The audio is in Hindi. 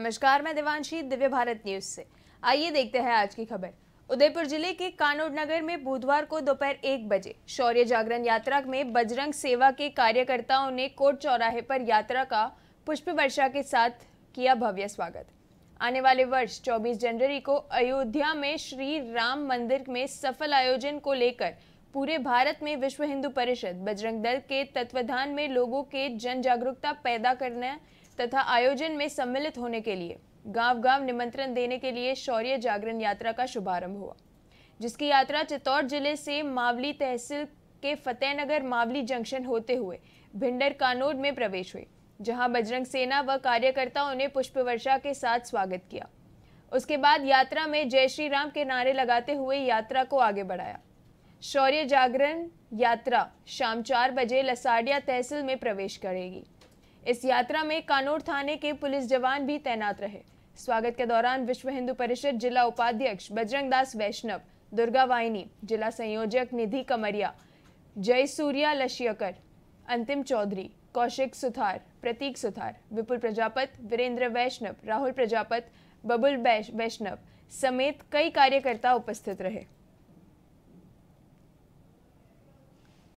नमस्कार मैं देवांशी दिव्य भारत न्यूज से आइए देखते हैं आज की खबर उदयपुर जिले के कानोड नगर में बुधवार को दोपहर एक बजे शौर्य जागरण यात्रा में बजरंग सेवा के कार्यकर्ताओं ने कोट चौराहे पर यात्रा का पुष्प वर्षा के साथ किया भव्य स्वागत आने वाले वर्ष 24 जनवरी को अयोध्या में श्री राम मंदिर में सफल आयोजन को लेकर पूरे भारत में विश्व हिंदू परिषद बजरंग दल के तत्वाधान में लोगों के जन जागरूकता पैदा करने तथा आयोजन में सम्मिलित होने के लिए गांव गांव निमंत्रण देने के लिए शौर्य जागरण यात्रा का शुभारंभ हुआ जिसकी यात्रा चित्तौड़ जिले से मावली तहसील के फतेहनगर मावली जंक्शन होते हुए भिंडर कानोड में प्रवेश हुई जहां बजरंग सेना व कार्यकर्ताओं ने पुष्प वर्षा के साथ स्वागत किया उसके बाद यात्रा में जय श्री राम के नारे लगाते हुए यात्रा को आगे बढ़ाया शौर्य जागरण यात्रा शाम चार बजे लसाड़िया तहसील में प्रवेश करेगी इस यात्रा में कानोर थाने के पुलिस जवान भी तैनात रहे स्वागत के दौरान विश्व हिंदू परिषद जिला उपाध्यक्ष बजरंग दास वैष्णव दुर्गा वाहिनी जिला संयोजक निधि कमरिया जय सूर्या लशियकर अंतिम चौधरी कौशिक सुथार प्रतीक सुथार विपुल प्रजापत वीरेंद्र वैष्णव राहुल प्रजापत बबुल वैष्णव समेत कई कार्यकर्ता उपस्थित रहे